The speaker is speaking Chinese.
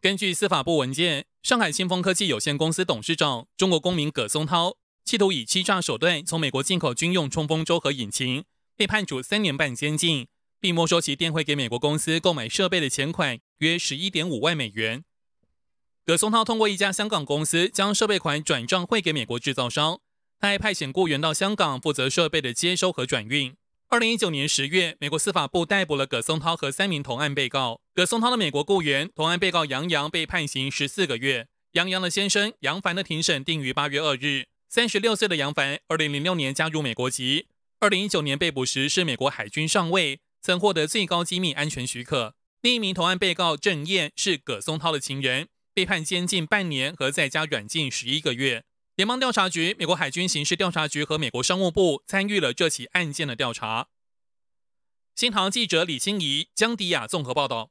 根据司法部文件，上海清风科技有限公司董事长、中国公民葛松涛企图以欺诈手段从美国进口军用冲锋舟和引擎，被判处三年半监禁，并没收其电汇给美国公司购买设备的钱款约十一点五万美元。葛松涛通过一家香港公司将设备款转账汇给美国制造商，他还派遣雇员到香港负责设备的接收和转运。二零一九年十月，美国司法部逮捕了葛松涛和三名同案被告。葛松涛的美国雇员、同案被告杨洋被判刑十四个月。杨洋的先生杨帆的庭审定于八月二日。三十六岁的杨帆，二零零六年加入美国籍，二零一九年被捕时是美国海军上尉，曾获得最高机密安全许可。另一名同案被告郑燕是葛松涛的情人，被判监禁半年和在家软禁十一个月。联邦调查局、美国海军刑事调查局和美国商务部参与了这起案件的调查。新唐记者李欣怡、江迪亚综合报道。